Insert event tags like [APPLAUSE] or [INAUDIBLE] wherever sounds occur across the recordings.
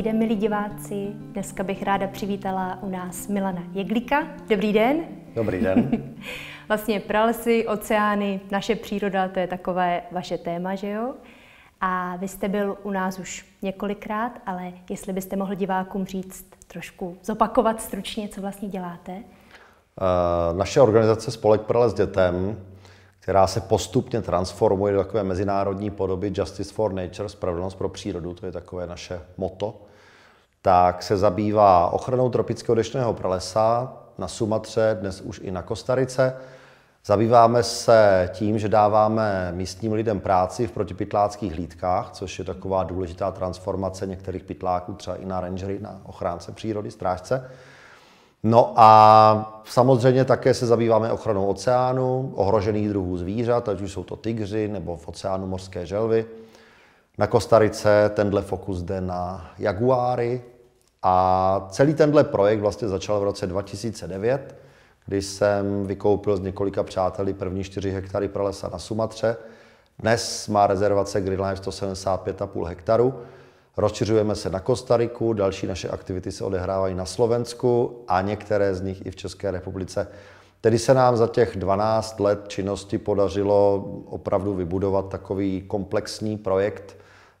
Hezký den, milí diváci. Dneska bych ráda přivítala u nás Milana Jeglika. Dobrý den. Dobrý den. [LAUGHS] vlastně pralesy, oceány, naše příroda, to je takové vaše téma, že jo? A vy jste byl u nás už několikrát, ale jestli byste mohl divákům říct trošku, zopakovat stručně, co vlastně děláte? Eh, naše organizace Spolek Prales dětem, která se postupně transformuje do takové mezinárodní podoby Justice for Nature, spravedlnost pro přírodu, to je takové naše moto tak se zabývá ochranou tropického dešného pralesa na Sumatře, dnes už i na Kostarice. Zabýváme se tím, že dáváme místním lidem práci v protipytláckých hlídkách, což je taková důležitá transformace některých pytláků, třeba i na rangery, na ochránce přírody, strážce. No a samozřejmě také se zabýváme ochranou oceánu, ohrožených druhů zvířat, ať už jsou to tygři nebo v oceánu mořské želvy. Na Kostarice tenhle fokus jde na jaguáry, a celý tenhle projekt vlastně začal v roce 2009, kdy jsem vykoupil z několika přáteli první 4 hektary pralesa na Sumatře. Dnes má rezervace Greenline 175,5 hektaru. Rozšiřujeme se na Kostariku, další naše aktivity se odehrávají na Slovensku a některé z nich i v České republice. Tedy se nám za těch 12 let činnosti podařilo opravdu vybudovat takový komplexní projekt,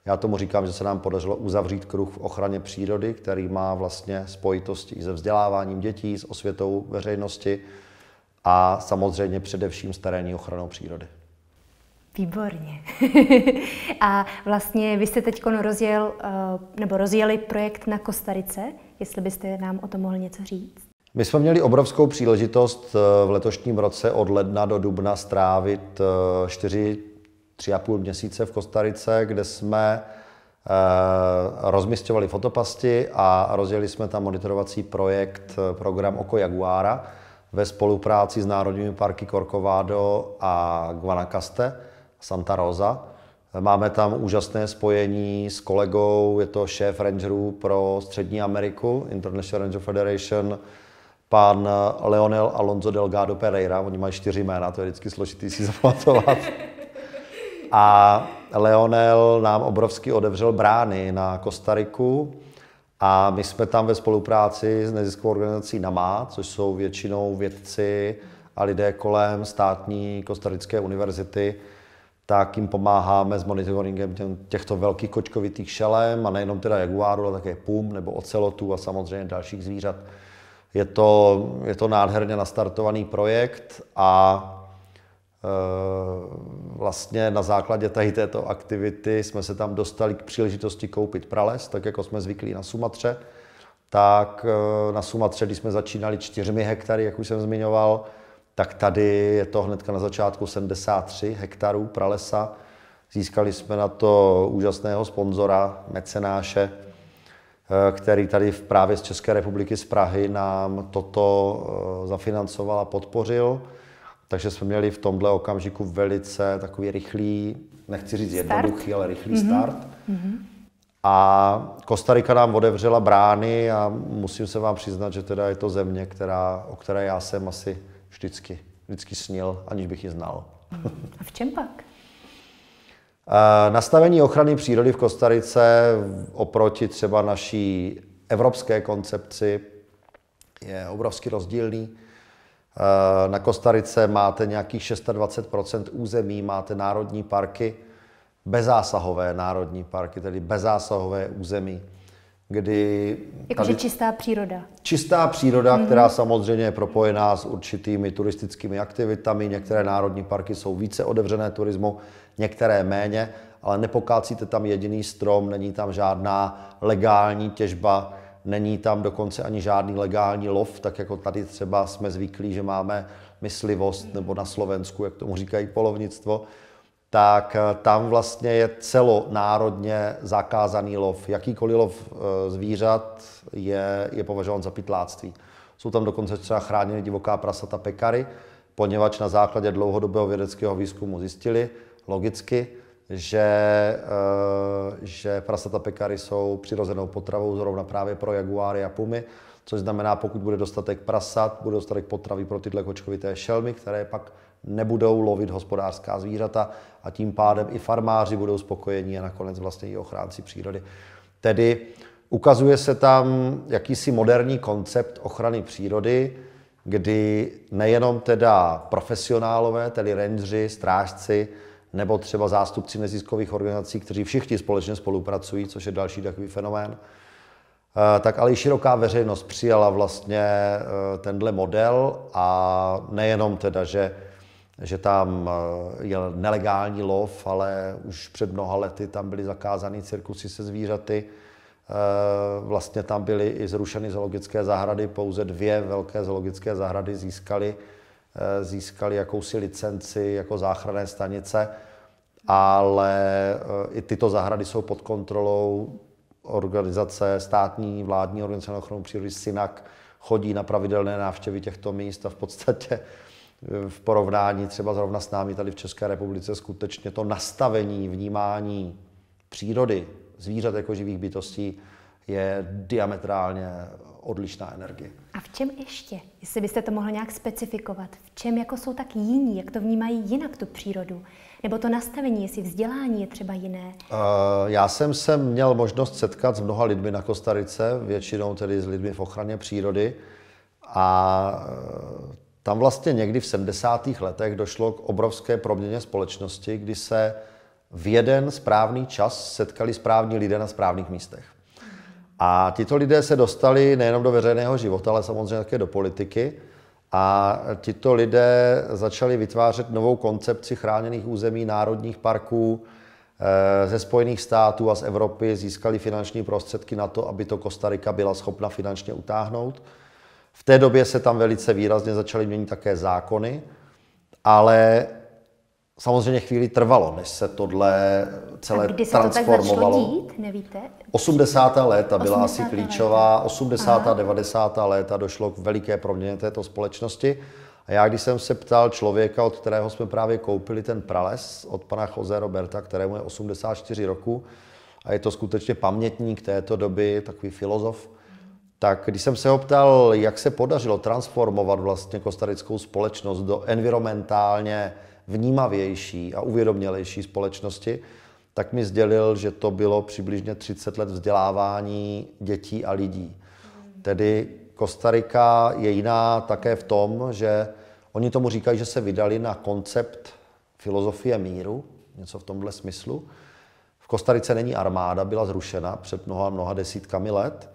já tomu říkám, že se nám podařilo uzavřít kruh v ochraně přírody, který má vlastně spojitosti i se vzděláváním dětí, s osvětou veřejnosti a samozřejmě především s terénní ochranou přírody. Výborně. [LAUGHS] a vlastně vy jste teď rozjel, eh, nebo rozjeli projekt na Kostarice, jestli byste nám o tom mohl něco říct. My jsme měli obrovskou příležitost eh, v letošním roce od ledna do dubna strávit eh, čtyři tři a půl měsíce v Kostarice, kde jsme eh, rozmistovali fotopasti a rozjeli jsme tam monitorovací projekt, eh, program Oko Jaguára ve spolupráci s národními parky Corcovado a Guanacaste, Santa Rosa. Máme tam úžasné spojení s kolegou, je to šéf rangerů pro Střední Ameriku, International Ranger Federation, pan Leonel Alonso Delgado Pereira, oni mají čtyři jména, to je vždycky složitý si [LAUGHS] zapamatovat. A Leonel nám obrovsky odevřel brány na Kostariku a my jsme tam ve spolupráci s neziskovou organizací NAMA, což jsou většinou vědci a lidé kolem státní Kostarické univerzity, tak jim pomáháme s monitoringem těchto velkých kočkovitých šelem a nejenom teda jaguáru, ale také pum nebo ocelotů a samozřejmě dalších zvířat. Je to, je to nádherně nastartovaný projekt a Eh, vlastně na základě tady této aktivity jsme se tam dostali k příležitosti koupit prales, tak jako jsme zvyklí na Sumatře. Tak eh, na Sumatře, když jsme začínali čtyřmi hektary, jak už jsem zmiňoval, tak tady je to hned na začátku 73 hektarů pralesa. Získali jsme na to úžasného sponzora, mecenáše, eh, který tady v právě z České republiky, z Prahy, nám toto zafinancoval a podpořil. Takže jsme měli v tomhle okamžiku velice takový rychlý, nechci říct start. jednoduchý, ale rychlý mm-hmm. start. Mm-hmm. A Kostarika nám otevřela brány a musím se vám přiznat, že teda je to země, která, o které já jsem asi vždycky, vždycky snil, aniž bych ji znal. Mhm. A v čem pak? Eh, nastavení ochrany přírody v Kostarice oproti třeba naší evropské koncepci je obrovsky rozdílný. Na Kostarice máte nějakých 26 území, máte národní parky, bezásahové národní parky, tedy bezásahové území, kdy... Jakože čistá příroda. Čistá příroda, mm-hmm. která samozřejmě je propojená s určitými turistickými aktivitami. Některé národní parky jsou více otevřené turismu, některé méně, ale nepokácíte tam jediný strom, není tam žádná legální těžba není tam dokonce ani žádný legální lov, tak jako tady třeba jsme zvyklí, že máme myslivost, nebo na Slovensku, jak tomu říkají, polovnictvo, tak eh, tam vlastně je celonárodně zakázaný lov. Jakýkoliv lov eh, zvířat je, je považován za pitláctví. Jsou tam dokonce třeba chráněny divoká prasata pekary, poněvadž na základě dlouhodobého vědeckého výzkumu zjistili logicky, že, eh, že prasata pekary jsou přirozenou potravou zrovna právě pro jaguáry a pumy, což znamená, pokud bude dostatek prasat, bude dostatek potravy pro tyhle kočkovité šelmy, které pak nebudou lovit hospodářská zvířata a tím pádem i farmáři budou spokojení a nakonec vlastně i ochránci přírody. Tedy ukazuje se tam jakýsi moderní koncept ochrany přírody, kdy nejenom teda profesionálové, tedy rangeři, strážci, nebo třeba zástupci neziskových organizací, kteří všichni společně spolupracují, což je další takový fenomén, eh, tak ale i široká veřejnost přijala vlastně eh, tenhle model a nejenom teda, že, že tam eh, je nelegální lov, ale už před mnoha lety tam byly zakázány cirkusy se zvířaty, vlastně tam byly i zrušeny zoologické zahrady, pouze dvě velké zoologické zahrady získaly Eh, získali jakousi licenci jako záchranné stanice, ale eh, i tyto zahrady jsou pod kontrolou organizace státní vládní organizace na ochranu přírody SINAK chodí na pravidelné návštěvy těchto míst a v podstatě eh, v porovnání třeba zrovna s námi tady v České republice skutečně to nastavení vnímání přírody, zvířat jako živých bytostí je diametrálně odlišná energie. A v čem ještě? Jestli byste to mohli nějak specifikovat, v čem jako jsou tak jiní, jak to vnímají jinak tu přírodu? Nebo to nastavení, jestli vzdělání je třeba jiné? Uh, já jsem se měl možnost setkat s mnoha lidmi na Kostarice, většinou tedy s lidmi v ochraně přírody. A e, tam vlastně někdy v 70. letech došlo k obrovské proměně společnosti, kdy se v jeden správný čas setkali správní lidé na správných místech. A tito lidé se dostali nejenom do veřejného života, ale samozřejmě také do politiky. A tito lidé začali vytvářet novou koncepci chráněných území, národních parků eh, ze Spojených států a z Evropy. Získali finanční prostředky na to, aby to Kostarika byla schopna finančně utáhnout. V té době se tam velice výrazně začaly měnit také zákony, ale samozřejmě chvíli trvalo, než se tohle celé a kdy se transformovalo. To tak začalo dít, nevíte? 80. léta byla 80. asi klíčová, 80. a 90. léta došlo k veliké proměně této společnosti. A já, když jsem se ptal člověka, od kterého jsme právě koupili ten prales, od pana Jose Roberta, kterému je 84 roku, a je to skutečně pamětník této doby, takový filozof, tak když jsem se ho ptal, jak se podařilo transformovat vlastně kostarickou společnost do environmentálně vnímavější a uvědomělejší společnosti, tak mi sdělil, že to bylo přibližně 30 let vzdělávání dětí a lidí. Tedy Kostarika je jiná také v tom, že oni tomu říkají, že se vydali na koncept filozofie míru, něco v tomhle smyslu. V Kostarice není armáda, byla zrušena před mnoha, mnoha desítkami let.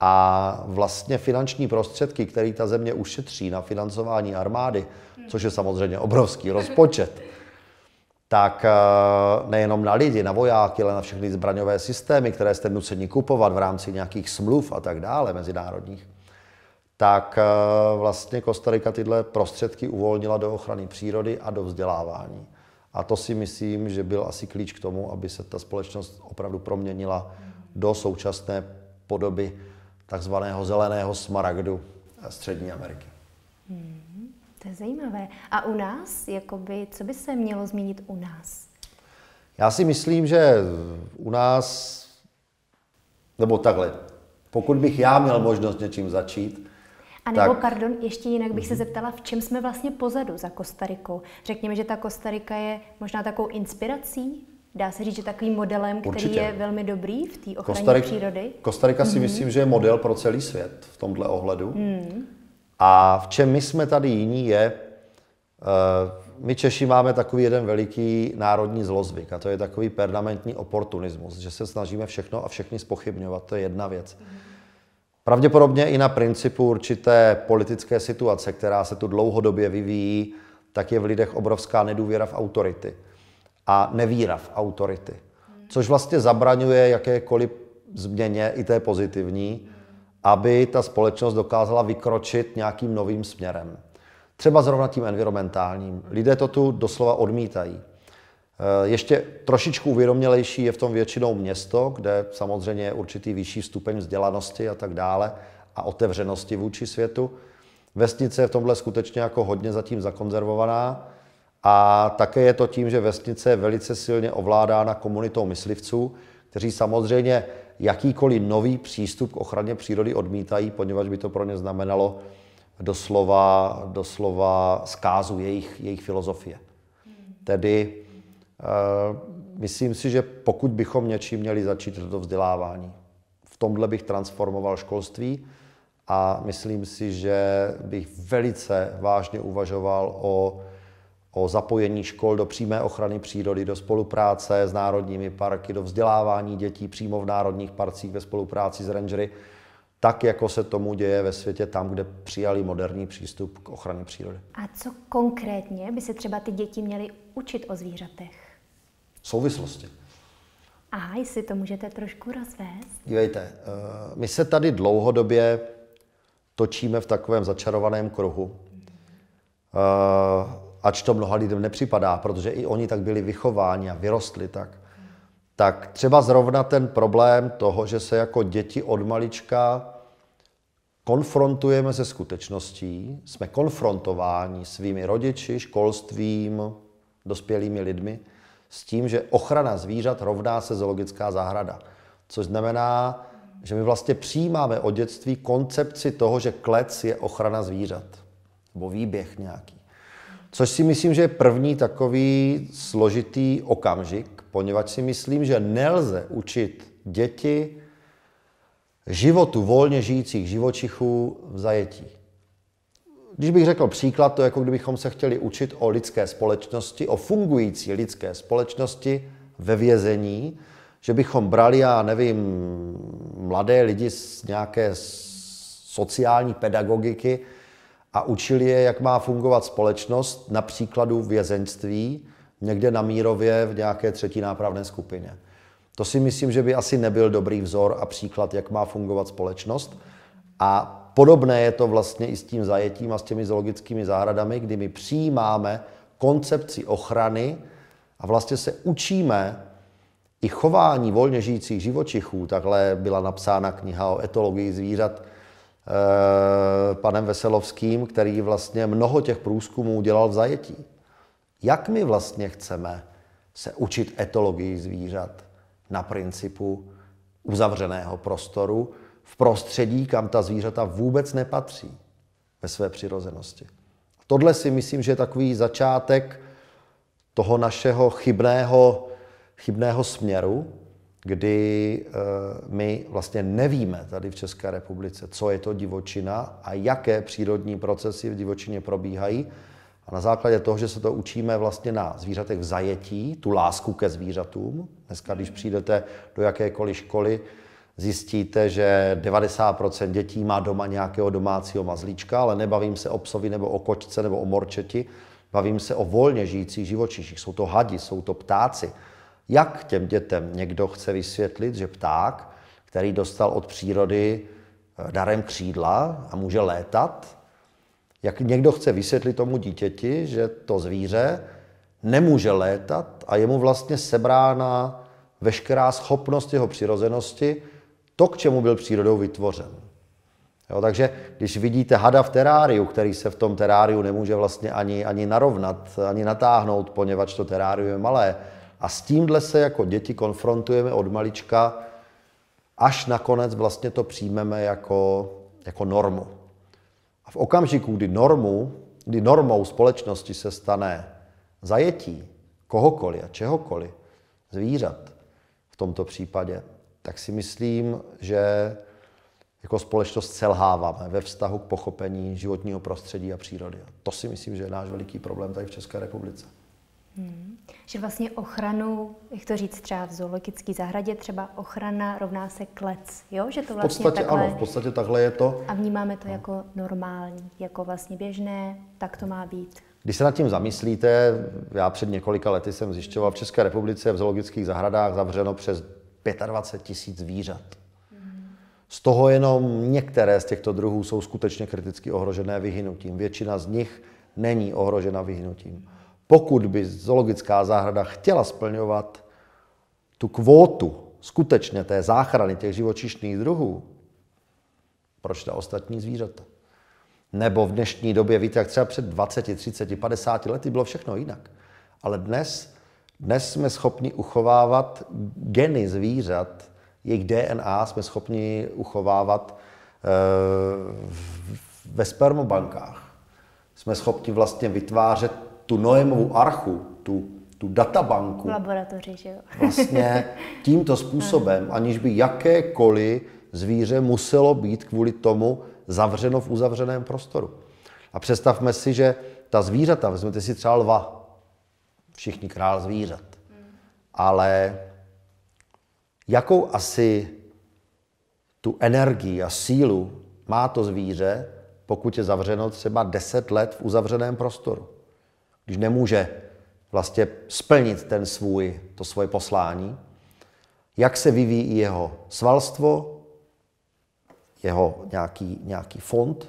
A vlastně finanční prostředky, které ta země ušetří na financování armády, což je samozřejmě obrovský rozpočet, tak eh, nejenom na lidi, na vojáky, ale na všechny zbraňové systémy, které jste nuceni kupovat v rámci nějakých smluv a tak dále mezinárodních, tak eh, vlastně Kostarika tyhle prostředky uvolnila do ochrany přírody a do vzdělávání. A to si myslím, že byl asi klíč k tomu, aby se ta společnost opravdu proměnila do současné podoby takzvaného zeleného smaragdu Střední Ameriky. Hmm, to je zajímavé. A u nás, jakoby, co by se mělo změnit u nás? Já si myslím, že u nás, nebo takhle, pokud bych já měl možnost něčím začít, a nebo, tak... pardon, ještě jinak bych se mhm. zeptala, v čem jsme vlastně pozadu za Kostarikou. Řekněme, že ta Kostarika je možná takovou inspirací? Dá se říct, že takovým modelem, který Určitě. je velmi dobrý v té ochraně Kostarik, přírody? Kostarika si mm myslím, že je model pro celý svět v tomhle ohledu. Mm. A v čem my jsme tady jiní je, uh, my Češi máme takový jeden veliký národní zlozvyk a to je takový permanentní oportunismus, že se snažíme všechno a všechny spochybňovat, to je jedna věc. Mm. Pravděpodobně i na principu určité politické situace, která se tu dlouhodobě vyvíjí, tak je v lidech obrovská nedůvěra v autority. Mm a nevíra v autority, což vlastně zabraňuje jakékoliv změně, i té pozitivní, aby ta společnost dokázala vykročit nějakým novým směrem. Třeba zrovna tím environmentálním. Lidé to tu doslova odmítají. E, ještě trošičku uvědomělejší je v tom většinou město, kde samozřejmě je určitý vyšší stupeň vzdělanosti a tak dále a otevřenosti vůči světu. Vesnice je v tomhle skutečně jako hodně zatím zakonzervovaná a také je to tím, že vesnice je velice silně ovládána komunitou myslivců, kteří samozřejmě jakýkoliv nový přístup k ochraně přírody odmítají, poněvadž by to pro ně znamenalo doslova, doslova zkázu jejich, jejich filozofie. Hmm. Tedy eh, myslím si, že pokud bychom něčím měli začít toto vzdělávání, v tomhle bych transformoval školství a myslím si, že bych velice vážně uvažoval o o zapojení škol do přímé ochrany přírody, do spolupráce s národními parky, do vzdělávání dětí přímo v národních parcích ve spolupráci s rangery, tak jako se tomu děje ve světě tam, kde přijali moderní přístup k ochraně přírody. A co konkrétně by se třeba ty děti měly učit o zvířatech? Souvislosti. A jestli to můžete trošku rozvést. Dívejte, eh, my se tady dlouhodobě točíme v takovém začarovaném kruhu. Hmm. Uh, ač to mnoha lidem nepřipadá, protože i oni tak byli vychováni a vyrostli tak, tak třeba zrovna ten problém toho, že se jako děti od malička konfrontujeme se skutečností, jsme konfrontováni svými rodiči, školstvím, dospělými lidmi, s tím, že ochrana zvířat rovná se zoologická zahrada. Což znamená, že my vlastně přijímáme od dětství koncepci toho, že klec je ochrana zvířat. Nebo výběh nějaký. Což si myslím, že je první takový složitý okamžik, poněvadž si myslím, že nelze učit děti životu volně žijících živočichů v zajetí. Když bych řekl příklad, to je jako kdybychom se chtěli učit o lidské společnosti, o fungující lidské společnosti ve vězení, že bychom brali, já nevím, mladé lidi z nějaké sociální pedagogiky a učil je, jak má fungovat společnost, na příkladu vězeňství, někde na Mírově v nějaké třetí nápravné skupině. To si myslím, že by asi nebyl dobrý vzor a příklad, jak má fungovat společnost. A podobné je to vlastně i s tím zajetím a s těmi zoologickými zahradami, kdy my přijímáme koncepci ochrany a vlastně se učíme i chování volně žijících živočichů. Takhle byla napsána kniha o etologii zvířat Eh, panem Veselovským, který vlastně mnoho těch průzkumů udělal v zajetí. Jak my vlastně chceme se učit etologii zvířat na principu uzavřeného prostoru v prostředí, kam ta zvířata vůbec nepatří ve své přirozenosti. Tohle si myslím, že je takový začátek toho našeho chybného, chybného směru, kdy eh, my vlastně nevíme tady v České republice, co je to divočina a jaké přírodní procesy v divočině probíhají. A na základě toho, že se to učíme vlastně na zvířatech v zajetí, tu lásku ke zvířatům, dneska když přijdete do jakékoliv školy, zjistíte, že 90% dětí má doma nějakého domácího mazlíčka, ale nebavím se o psovi nebo o kočce nebo o morčeti, bavím se o volně žijících živočiších. Jsou to hadi, jsou to ptáci, jak těm dětem někdo chce vysvětlit, že pták, který dostal od přírody eh, darem křídla a může létat, jak někdo chce vysvětlit tomu dítěti, že to zvíře nemůže létat a je mu vlastně sebrána veškerá schopnost jeho přirozenosti, to, k čemu byl přírodou vytvořen. Jo, takže když vidíte hada v teráriu, který se v tom teráriu nemůže vlastně ani, ani narovnat, ani natáhnout, poněvadž to terárium je malé, a s tímhle se jako děti konfrontujeme od malička, až nakonec vlastně to přijmeme jako, jako normu. A v okamžiku, kdy, normu, kdy normou společnosti se stane zajetí kohokoliv a čehokoliv, zvířat v tomto případě, tak si myslím, že jako společnost selháváme ve vztahu k pochopení životního prostředí a přírody. A to si myslím, že je náš veliký problém tady v České republice. Hmm. Že vlastně ochranu, jak to říct třeba v zoologické zahradě, třeba ochrana rovná se klec, jo? Že to vlastně v podstatě takhle, ano, v podstatě takhle je to. A vnímáme to no. jako normální, jako vlastně běžné, tak to má být. Když se nad tím zamyslíte, já před několika lety jsem zjišťoval, v České republice v zoologických zahradách zavřeno přes 25 tisíc zvířat. Hmm. Z toho jenom některé z těchto druhů jsou skutečně kriticky ohrožené vyhynutím. Většina z nich není ohrožena vyhynutím pokud by zoologická zahrada chtěla splňovat tu kvótu skutečně té záchrany těch živočišných druhů, proč ta ostatní zvířata? Nebo v dnešní době, víte, jak třeba před 20, 30, 50 lety bylo všechno jinak. Ale dnes, dnes jsme schopni uchovávat geny zvířat, jejich DNA jsme schopni uchovávat e, ve spermobankách. Jsme schopni vlastně vytvářet tu Noemovu archu, tu, tu databanku. V laboratoři, že jo. Vlastně [LAUGHS] tímto způsobem, aniž by jakékoliv zvíře muselo být kvůli tomu zavřeno v uzavřeném prostoru. A představme si, že ta zvířata, vezmete si třeba lva, všichni král zvířat, hmm. ale jakou asi tu energii a sílu má to zvíře, pokud je zavřeno třeba 10 let v uzavřeném prostoru když nemůže vlastně splnit ten svůj, to svoje poslání, jak se vyvíjí jeho svalstvo, jeho nějaký, nějaký fond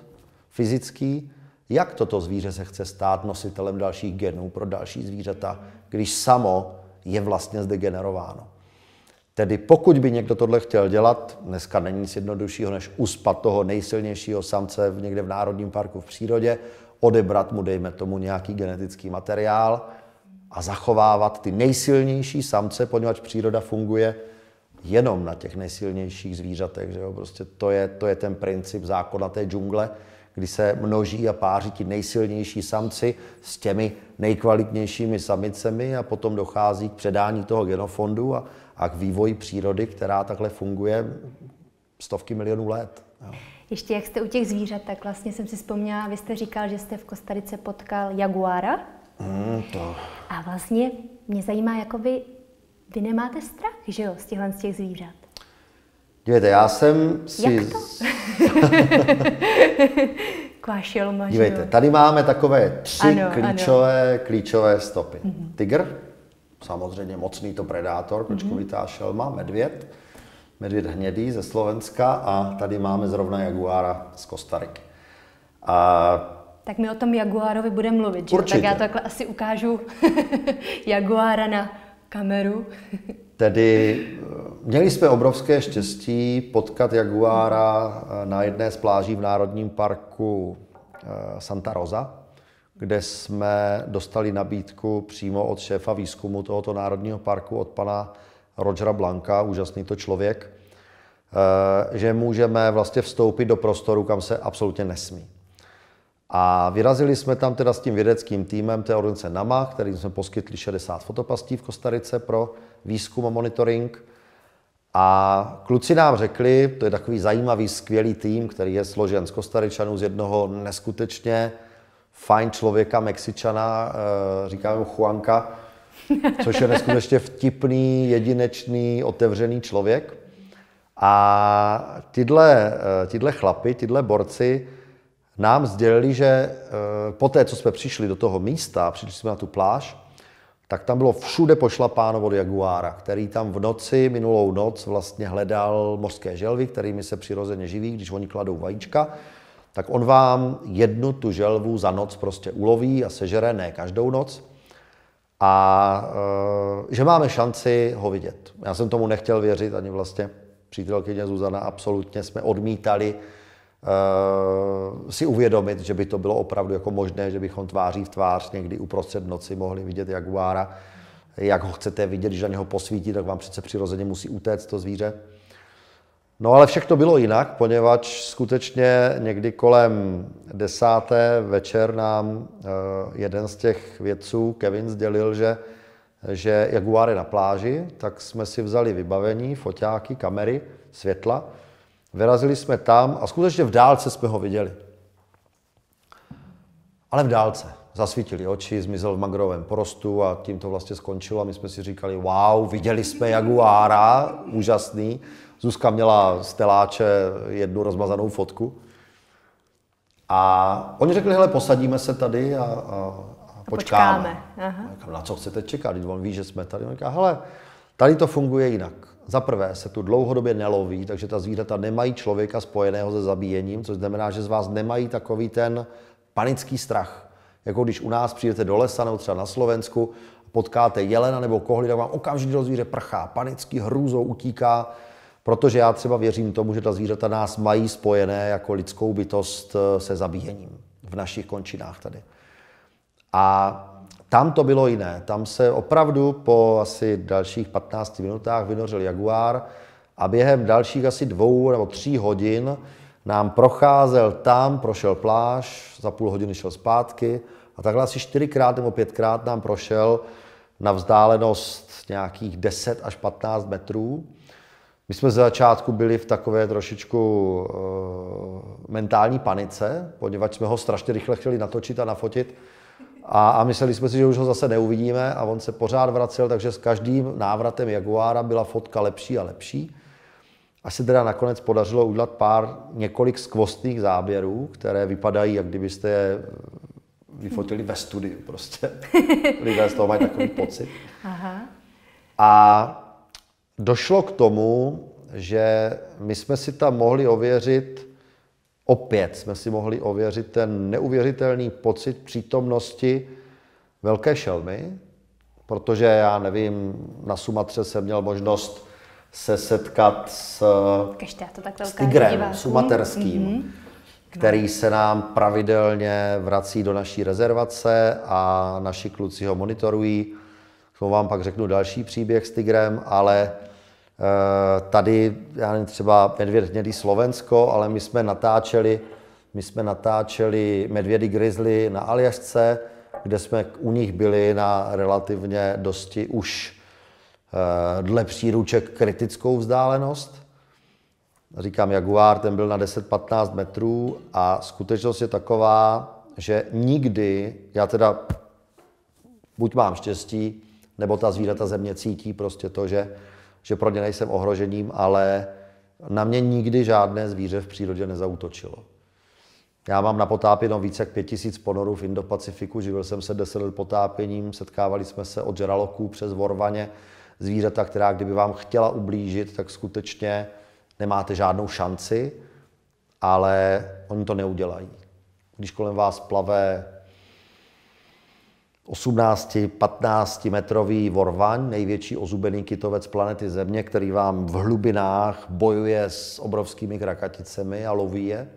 fyzický, jak toto zvíře se chce stát nositelem dalších genů pro další zvířata, když samo je vlastně zdegenerováno. Tedy pokud by někdo tohle chtěl dělat, dneska není nic jednoduššího, než uspat toho nejsilnějšího samce někde v Národním parku v přírodě odebrat mu, dejme tomu, nějaký genetický materiál a zachovávat ty nejsilnější samce, poněvadž příroda funguje jenom na těch nejsilnějších zvířatech. Že jo? Prostě to je, to je ten princip zákona té džungle, kdy se množí a páří ti nejsilnější samci s těmi nejkvalitnějšími samicemi a potom dochází k předání toho genofondu a, a k vývoji přírody, která takhle funguje stovky milionů let. Jo. Ještě jak jste u těch zvířat, tak vlastně jsem si vzpomněla, vy jste říkal, že jste v Kostarice potkal jaguára. Mm, to. A vlastně mě zajímá, jakoby vy nemáte strach, že jo, z těchhle z těch zvířat. Dívejte, já jsem si... Jak to? [LAUGHS] Dívejte, tady máme takové tři ano, klíčové, ano. klíčové stopy. Mm-hmm. Tygr, samozřejmě mocný to predátor, kočkovitá mm-hmm. šelma, medvěd medvěd hnědý ze Slovenska a tady máme zrovna jaguára z Kostariky. A tak mi o tom jaguárovi budeme mluvit, že? Určitě. Tak já to takhle asi ukážu [LAUGHS] jaguára na kameru. [LAUGHS] Tedy měli jsme obrovské štěstí potkat jaguára na jedné z pláží v Národním parku eh, Santa Rosa, kde jsme dostali nabídku přímo od šéfa výzkumu tohoto národního parku, od pana Rogera Blanka, úžasný to člověk, eh, že můžeme vlastně vstoupit do prostoru, kam se absolutně nesmí. A vyrazili jsme tam teda s tím vědeckým týmem té organizace NAMA, kterým jsme poskytli 60 fotopastí v Kostarice pro výzkum a monitoring. A kluci nám řekli, to je takový zajímavý, skvělý tým, který je složen z Kostaričanů, z jednoho neskutečně fajn člověka, Mexičana, eh, říkáme mu Juanka, což je neskutečně vtipný, jedinečný, otevřený člověk. A tyhle, eh, tyhle chlapy, tyhle borci nám sdělili, že eh, po té, co jsme přišli do toho místa, přišli jsme na tu pláž, tak tam bylo všude pošlapáno od jaguára, který tam v noci, minulou noc, vlastně hledal mořské želvy, kterými se přirozeně živí, když oni kladou vajíčka, tak on vám jednu tu želvu za noc prostě uloví a sežere, ne každou noc, a eh, že máme šanci ho vidět. Já jsem tomu nechtěl věřit, ani vlastně přítelkyně Zuzana absolutně jsme odmítali e, si uvědomit, že by to bylo opravdu jako možné, že bychom tváří v tvář někdy uprostřed noci mohli vidět jaguára. Jak ho chcete vidět, když na něho posvítí, tak vám přece přirozeně musí utéct to zvíře. No ale všechno bylo jinak, poněvadž skutečně někdy kolem desáté večer nám eh, jeden z těch vědců, Kevin, sdělil, že, že Jaguar je na pláži, tak jsme si vzali vybavení, foťáky, kamery, světla. Vyrazili jsme tam a skutečně v dálce jsme ho viděli. Ale v dálce zasvítili oči, zmizel v magrovém porostu a tím to vlastně skončilo a my jsme si říkali, wow, viděli jsme jaguára, úžasný. Zuzka měla z teláče jednu rozmazanou fotku. A oni řekli, hele, posadíme se tady a, a, a počkáme. počkáme. Aha. A na co chcete čekat, když on ví, že jsme tady? On říká, hele, tady to funguje jinak. Za prvé se tu dlouhodobě neloví, takže ta zvířata nemají člověka spojeného se zabíjením, což znamená, že z vás nemají takový ten panický strach. Jako když u nás přijdete do lesa nebo třeba na Slovensku, potkáte jelena nebo kohly, tak vám okamžitě do zvíře prchá, panicky hrůzou utíká, protože já třeba věřím tomu, že ta zvířata nás mají spojené jako lidskou bytost eh, se zabíjením v našich končinách tady. A tam to bylo jiné. Tam se opravdu po asi dalších 15 minutách vynořil jaguár a během dalších asi dvou nebo tří hodin nám procházel tam, prošel pláž, za půl hodiny šel zpátky a takhle asi čtyřikrát nebo pětkrát nám prošel na vzdálenost nějakých 10 až 15 metrů. My jsme ze začátku byli v takové trošičku e, mentální panice, poněvadž jsme ho strašně rychle chtěli natočit a nafotit a, a mysleli jsme si, že už ho zase neuvidíme a on se pořád vracel, takže s každým návratem Jaguára byla fotka lepší a lepší. Až se teda nakonec podařilo udělat pár, několik skvostných záběrů, které vypadají, jak kdybyste je eh, vyfotili ve studiu prostě. [LAUGHS] Lidé z toho mají takový pocit. Aha. A došlo k tomu, že my jsme si tam mohli ověřit, opět jsme si mohli ověřit ten neuvěřitelný pocit přítomnosti velké šelmy, protože já nevím, na Sumatře jsem měl možnost se setkat s, Kešte, to s tigrem sumaterským, mm-hmm. který se nám pravidelně vrací do naší rezervace a naši kluci ho monitorují. K tomu vám pak řeknu další příběh s tigrem, ale eh, tady, já nevím, třeba medvěd hnědý Slovensko, ale my jsme natáčeli, my jsme natáčeli medvědy grizzly na Aljašce, kde jsme u nich byli na relativně dosti už Eh, dle příruček kritickou vzdálenost. Říkám, Jaguar, ten byl na 10-15 metrů a skutečnost je taková, že nikdy, já teda buď mám štěstí, nebo ta zvířata země cítí prostě to, že, že pro ně nejsem ohrožením, ale na mě nikdy žádné zvíře v přírodě nezautočilo. Já mám na potápěno více jak 5000 ponorů v Indo-Pacifiku, živil jsem se 10 let potápěním, setkávali jsme se od žraloků přes Vorvaně, zvířata, která kdyby vám chtěla ublížit, tak skutečně nemáte žádnou šanci, ale oni to neudělají. Když kolem vás plave 18-15 metrový vorvaň, největší ozubený kytovec planety Země, který vám v hlubinách bojuje s obrovskými krakaticemi a loví je,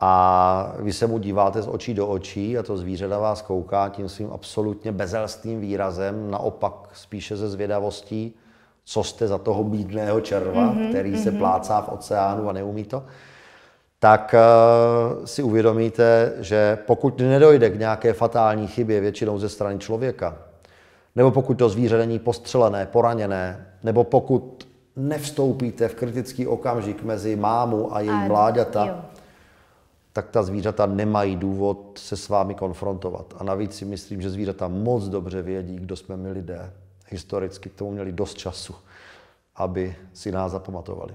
a vy se mu díváte z očí do očí a to zvíře na vás kouká tím svým absolutně bezelstným výrazem, naopak spíše ze zvědavostí, co jste za toho bídného červa, mm-hmm, který mm-hmm. se mhm. plácá v oceánu a neumí to, tak uh, si uvědomíte, že pokud nedojde k nějaké fatální chybě většinou ze strany člověka, nebo pokud to zvíře není postřelené, poraněné, nebo pokud nevstoupíte v kritický okamžik mezi mámu a její a, mláďata, jo tak ta zvířata nemají důvod se s vámi konfrontovat. A navíc si myslím, že zvířata moc dobře vědí, kdo jsme my lidé. Historicky to tomu měli dost času, aby si nás zapamatovali.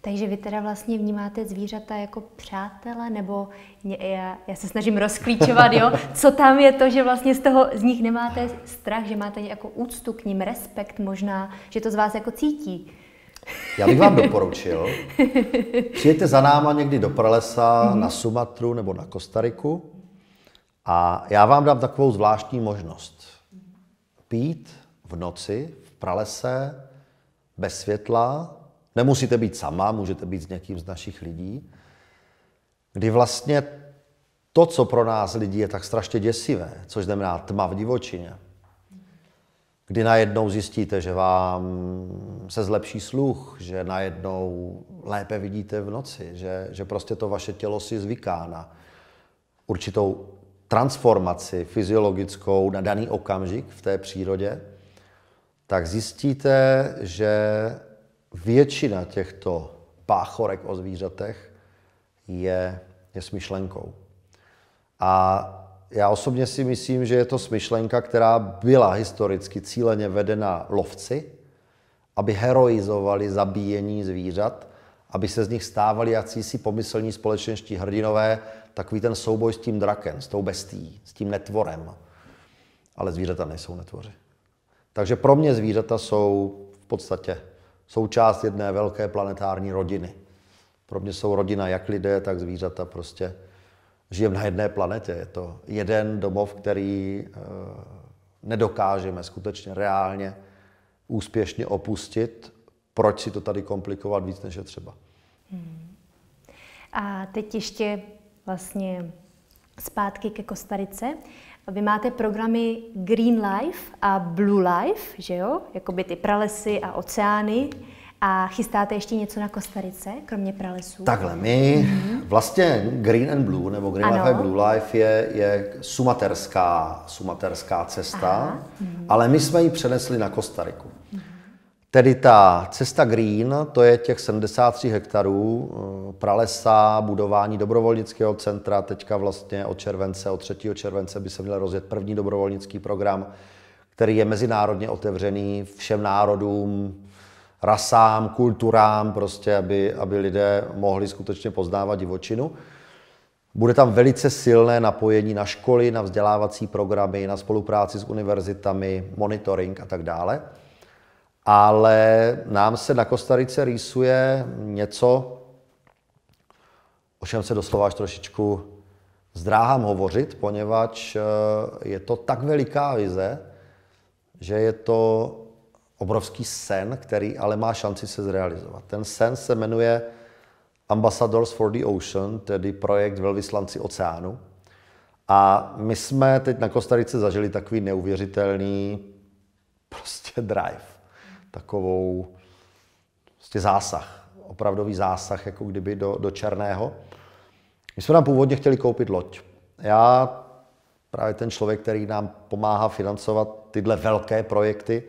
Takže vy teda vlastně vnímáte zvířata jako přátele, nebo mě, já, já se snažím rozklíčovat, jo, [LAUGHS] co tam je to, že vlastně z toho z nich nemáte strach, že máte nějakou úctu k ním, respekt možná, že to z vás jako cítí. Já bych vám doporučil, přijďte za náma někdy do pralesa mm-hmm. na Sumatru nebo na Kostariku a já vám dám takovou zvláštní možnost. Pít v noci, v pralese, bez světla, nemusíte být sama, můžete být s někým z našich lidí, kdy vlastně to, co pro nás lidi je tak strašně děsivé, což znamená tma v divočině, kdy najednou zjistíte, že vám se zlepší sluch, že najednou lépe vidíte v noci, že, že prostě to vaše tělo si zvyká na určitou transformaci fyziologickou na daný okamžik v té přírodě, tak zjistíte, že většina těchto páchorek o zvířatech je, je smyšlenkou. A já osobně si myslím, že je to smyšlenka, která byla historicky cíleně vedena lovci, aby heroizovali zabíjení zvířat, aby se z nich stávali jacísi pomyslní společenští hrdinové, takový ten souboj s tím drakem, s tou bestí, s tím netvorem. Ale zvířata nejsou netvoři. Takže pro mě zvířata jsou v podstatě součást jedné velké planetární rodiny. Pro mě jsou rodina jak lidé, tak zvířata prostě žijeme na jedné planetě. Je to jeden domov, který eh, nedokážeme skutečně reálně úspěšně opustit. Proč si to tady komplikovat víc, než je třeba? Hmm. A teď ještě vlastně zpátky ke Kostarice. Vy máte programy Green Life a Blue Life, že jo? Jakoby ty pralesy a oceány. A chystáte ještě něco na Kostarice, kromě pralesů? Takhle, my mm-hmm. vlastně Green and Blue, nebo Green ano. Life and Blue Life je, je sumaterská, sumaterská cesta, Mm-hmm. ale my jsme ji přenesli na Kostariku. Mm-hmm. Tedy ta cesta Green, to je těch 73 hektarů eh, pralesa, budování dobrovolnického centra. Teďka vlastně od července, od 3. července by se měl rozjet první dobrovolnický program, který je mezinárodně otevřený všem národům, rasám, kulturám, prostě, aby, aby lidé mohli skutečně poznávat divočinu. Bude tam velice silné napojení na školy, na vzdělávací programy, na spolupráci s univerzitami, monitoring a tak dále. Ale nám se na Kostarice rýsuje něco, o čem se doslova až trošičku zdráhám hovořit, poněvadž eh, je to tak veliká vize, že je to obrovský sen, který ale má šanci se zrealizovat. Ten sen se jmenuje Ambassadors for the Ocean, tedy projekt Velvyslanci oceánu. A my jsme teď na Kostarice zažili takový neuvěřitelný prostě drive, takovou prostě zásah, opravdový zásah, jako kdyby do, do černého. My jsme tam původně chtěli koupit loď. Já, právě ten člověk, který nám pomáhá financovat tyhle velké projekty,